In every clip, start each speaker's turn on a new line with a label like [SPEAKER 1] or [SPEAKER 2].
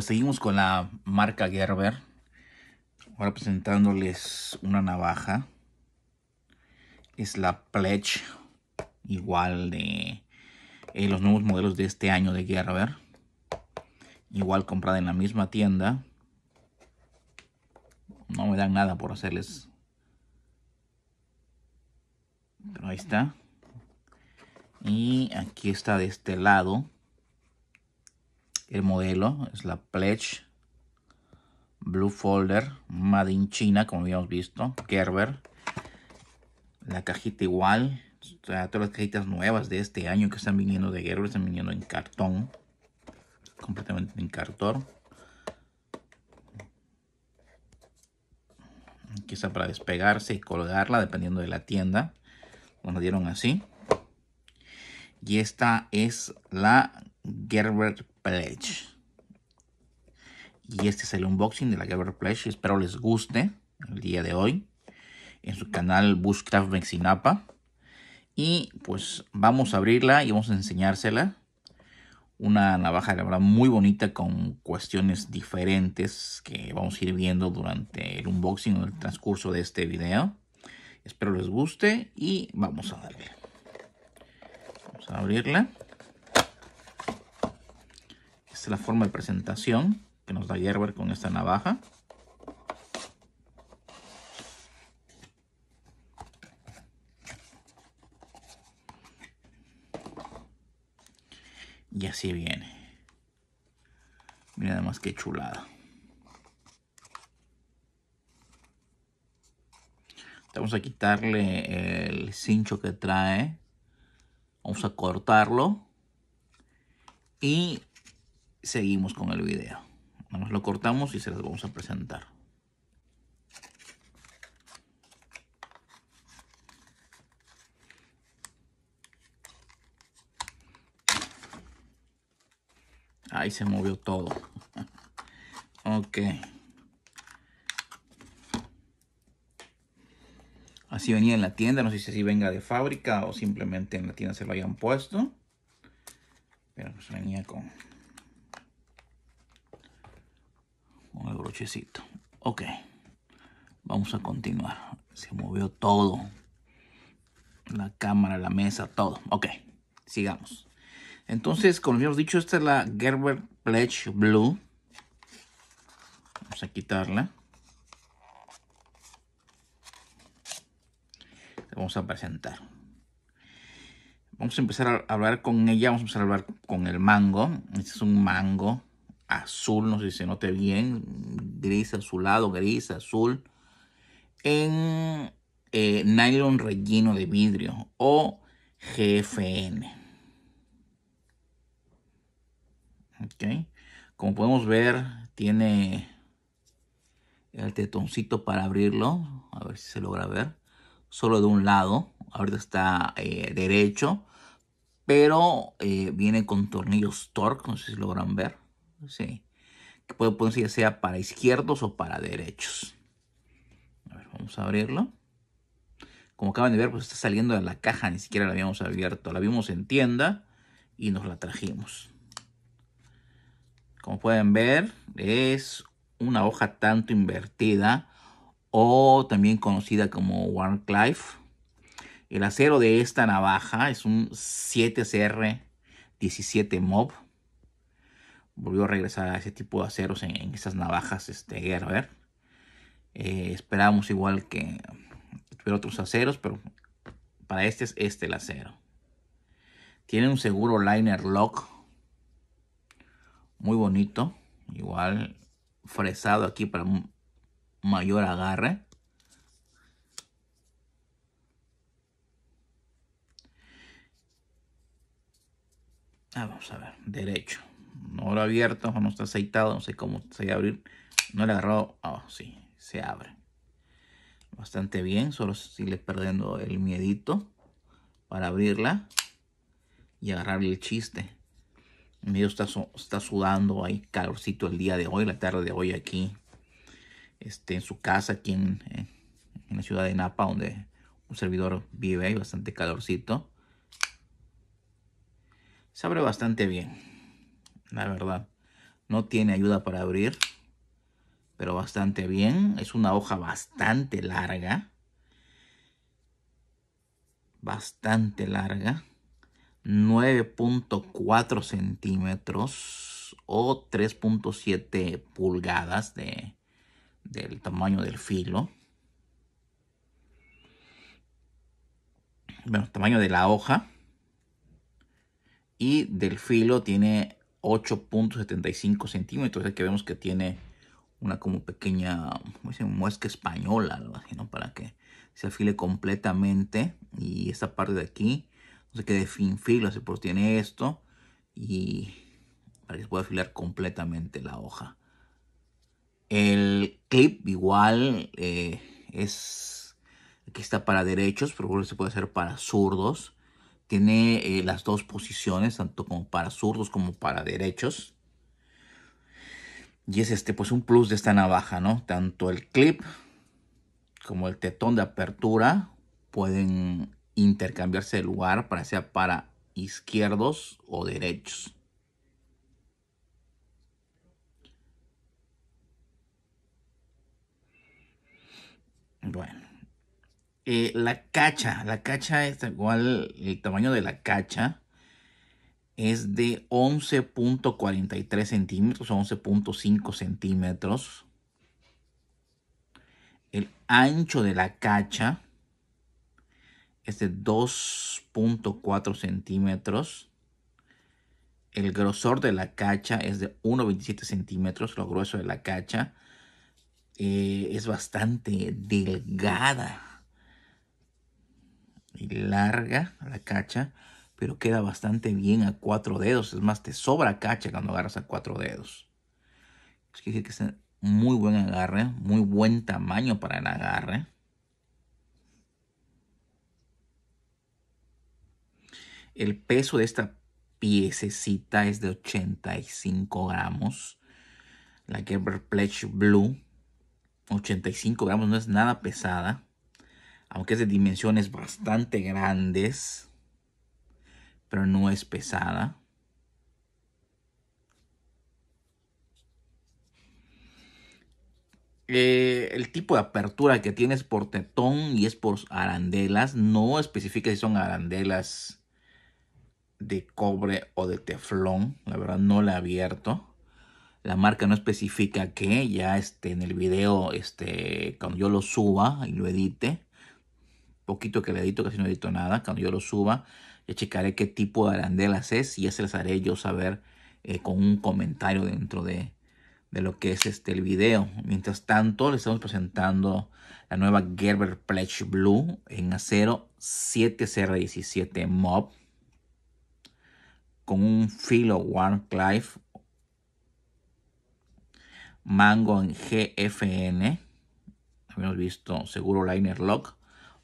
[SPEAKER 1] Pues seguimos con la marca Gerber. Ahora presentándoles una navaja. Es la Pledge. Igual de eh, los nuevos modelos de este año de Gerber. Igual comprada en la misma tienda. No me dan nada por hacerles. Pero ahí está. Y aquí está de este lado. El modelo es la Pledge Blue Folder Made in China, como habíamos visto, Gerber La cajita igual, todas las cajitas nuevas de este año que están viniendo de Gerber están viniendo en cartón, completamente en cartón. Aquí está para despegarse y colgarla dependiendo de la tienda. Nos dieron así. Y esta es la Gerber Pledge. Y este es el unboxing de la Gerber Pledge. Espero les guste el día de hoy. En su canal Buscraft Mexinapa. Y pues vamos a abrirla y vamos a enseñársela. Una navaja, la verdad, muy bonita con cuestiones diferentes que vamos a ir viendo durante el unboxing o el transcurso de este video. Espero les guste y vamos a darle. Vamos a abrirla es la forma de presentación que nos da Gerber con esta navaja. Y así viene. Mira nada más que chulada. Vamos a quitarle el cincho que trae. Vamos a cortarlo. Y seguimos con el video. Nos lo cortamos y se las vamos a presentar. Ahí se movió todo. Ok. Así venía en la tienda. No sé si así venga de fábrica o simplemente en la tienda se lo hayan puesto. Pero pues venía con Ok. Vamos a continuar. Se movió todo. La cámara, la mesa, todo. Ok. Sigamos. Entonces, como habíamos dicho, esta es la Gerber Pledge Blue. Vamos a quitarla. vamos a presentar. Vamos a empezar a hablar con ella. Vamos a empezar a hablar con el mango. Este es un mango azul, no sé si se note bien, gris azulado, gris, azul, en eh, nylon relleno de vidrio o GFN. Okay. Como podemos ver, tiene el tetoncito para abrirlo. A ver si se logra ver. Solo de un lado. Ahorita está eh, derecho. Pero eh, viene con tornillos Torx. No sé si logran ver. Sí. Que puede ponerse ya sea para izquierdos o para derechos. vamos a abrirlo. Como acaban de ver, pues está saliendo de la caja, ni siquiera la habíamos abierto. La vimos en tienda y nos la trajimos. Como pueden ver, es una hoja tanto invertida o también conocida como Warclife El acero de esta navaja es un 7CR 17 MOB volvió a regresar a ese tipo de aceros en, esas navajas este, Gerber. Eh, esperábamos igual que otros aceros, pero para este es este el acero. Tiene un seguro liner lock. Muy bonito. Igual fresado aquí para un mayor agarre. Ah, vamos a ver, derecho no lo ha abierto o no está aceitado, no sé cómo se va a abrir. No le he agarrado, oh, sí, se abre. Bastante bien, solo sigue le perdiendo el miedito para abrirla y agarrarle el chiste. el está, está sudando, hay calorcito el día de hoy, la tarde de hoy aquí, este, en su casa, aquí en, en la ciudad de Napa, donde un servidor vive, hay bastante calorcito. Se abre bastante bien la verdad. No tiene ayuda para abrir, pero bastante bien. Es una hoja bastante larga. Bastante larga. 9.4 centímetros o 3.7 pulgadas de, del tamaño del filo. Bueno, tamaño de la hoja. Y del filo tiene 8.75 centímetros. Aquí vemos que tiene una como pequeña muesca española, Para que se afile completamente. Y esta parte de aquí no se quede fin filo, se tiene esto. Y para que se pueda afilar completamente la hoja. El clip igual eh, es... Aquí está para derechos, pero se puede hacer para zurdos. Tiene eh, las dos posiciones, tanto como para zurdos como para derechos. Y es este, pues un plus de esta navaja, ¿no? Tanto el clip como el tetón de apertura pueden intercambiarse de lugar para sea para izquierdos o derechos. Bueno. Eh, la cacha, la cacha es igual, el tamaño de la cacha es de 11.43 centímetros o 11.5 centímetros. El ancho de la cacha es de 2.4 centímetros. El grosor de la cacha es de 1.27 centímetros, lo grueso de la cacha. Eh, es bastante delgada larga la cacha, pero queda bastante bien a cuatro dedos. Es más, te sobra cacha cuando agarras a cuatro dedos. Es que es muy buen agarre, muy buen tamaño para el agarre. El peso de esta piececita es de 85 gramos. La Gerber Pledge Blue, 85 gramos, no es nada pesada aunque es de dimensiones bastante grandes, pero no es pesada. Eh, el tipo de apertura que tiene es por tetón y es por arandelas. No especifica si son arandelas de cobre o de teflón. La verdad no la he abierto. La marca no especifica que ya esté en el video, este, cuando yo lo suba y lo edite, poquito que le edito, casi no edito nada. Cuando yo lo suba, le checaré qué tipo de arandelas es y ya se las haré yo saber eh, con un comentario dentro de, lo que es este el video. Mientras tanto, le estamos presentando la nueva Gerber Pledge Blue en acero 7CR17 Mob con un filo One Clive Mango en GFN. Habíamos visto seguro liner lock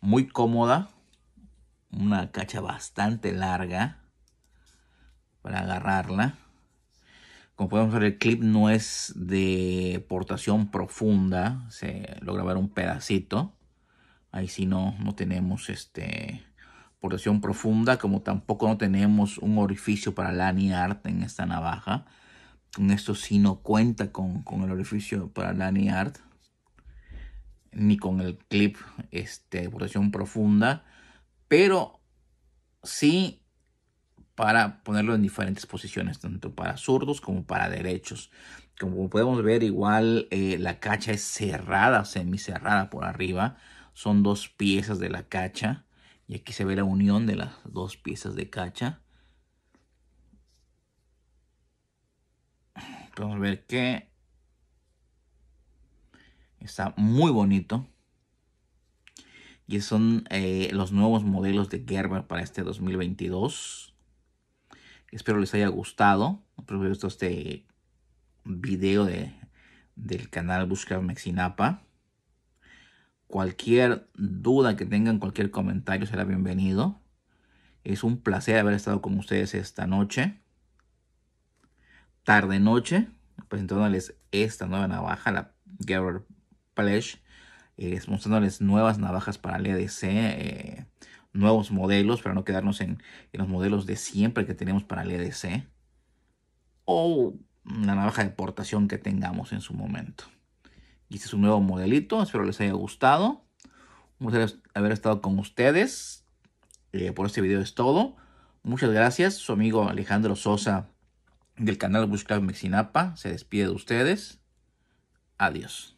[SPEAKER 1] muy cómoda, una cacha bastante larga para agarrarla. Como podemos ver, el clip no es de portación profunda, se logra ver un pedacito. Ahí sí no, no tenemos este portación profunda, como tampoco no tenemos un orificio para art en esta navaja. En esto sí no cuenta con, el orificio para art ni con el clip este, de profunda, pero sí para ponerlo en diferentes posiciones, tanto para zurdos como para derechos. Como podemos ver, igual eh, la cacha es cerrada, semicerrada por arriba. Son dos piezas de la cacha. Y aquí se ve la unión de las dos piezas de cacha. Podemos ver que Está muy bonito. Y son eh, los nuevos modelos de Gerber para este 2022. Espero les haya gustado. Espero este video de, del canal Buscar Mexinapa. Cualquier duda que tengan, cualquier comentario será bienvenido. Es un placer haber estado con ustedes esta noche. Tarde noche, presentándoles esta nueva navaja, la Gerber eh, mostrándoles nuevas navajas para el EDC, eh, nuevos modelos, para no quedarnos en, los modelos de siempre que tenemos para el EDC, o la navaja de portación que tengamos en su momento. Y este es un nuevo modelito, espero les haya gustado. haber estado con ustedes. Eh, por este video es todo. Muchas gracias. Su amigo Alejandro Sosa del canal Buscar Mexinapa se despide de ustedes. Adiós.